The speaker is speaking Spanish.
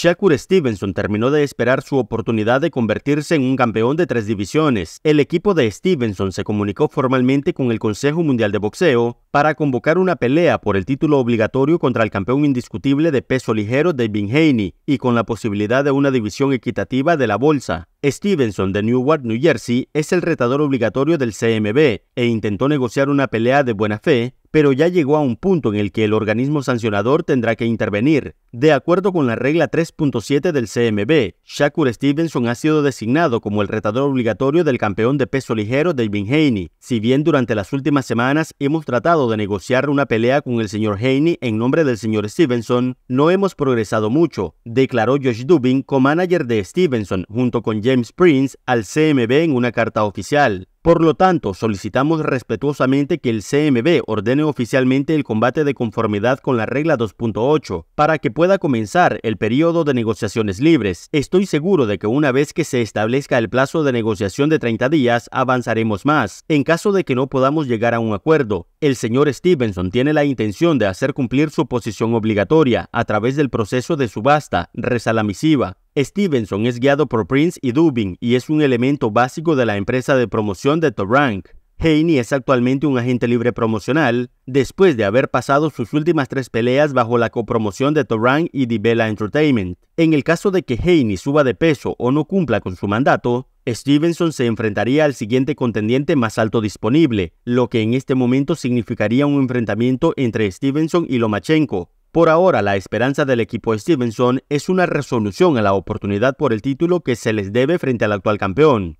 Shakur Stevenson terminó de esperar su oportunidad de convertirse en un campeón de tres divisiones. El equipo de Stevenson se comunicó formalmente con el Consejo Mundial de Boxeo para convocar una pelea por el título obligatorio contra el campeón indiscutible de peso ligero David Haney y con la posibilidad de una división equitativa de la bolsa. Stevenson de Newark, New Jersey, es el retador obligatorio del CMB e intentó negociar una pelea de buena fe, pero ya llegó a un punto en el que el organismo sancionador tendrá que intervenir. De acuerdo con la regla 3.7 del CMB, Shakur Stevenson ha sido designado como el retador obligatorio del campeón de peso ligero David Haney, si bien durante las últimas semanas hemos tratado de negociar una pelea con el señor Haney en nombre del señor Stevenson, no hemos progresado mucho, declaró Josh Dubin, co-manager de Stevenson, junto con James Prince, al CMB en una carta oficial. Por lo tanto, solicitamos respetuosamente que el CMB ordene oficialmente el combate de conformidad con la regla 2.8 para que pueda comenzar el periodo de negociaciones libres. Estoy seguro de que una vez que se establezca el plazo de negociación de 30 días, avanzaremos más. En caso de que no podamos llegar a un acuerdo, el señor Stevenson tiene la intención de hacer cumplir su posición obligatoria a través del proceso de subasta misiva. Stevenson es guiado por Prince y Dubin y es un elemento básico de la empresa de promoción de Rank. Haney es actualmente un agente libre promocional, después de haber pasado sus últimas tres peleas bajo la copromoción de Toran y Dibella Entertainment. En el caso de que Haney suba de peso o no cumpla con su mandato, Stevenson se enfrentaría al siguiente contendiente más alto disponible, lo que en este momento significaría un enfrentamiento entre Stevenson y Lomachenko. Por ahora, la esperanza del equipo Stevenson es una resolución a la oportunidad por el título que se les debe frente al actual campeón.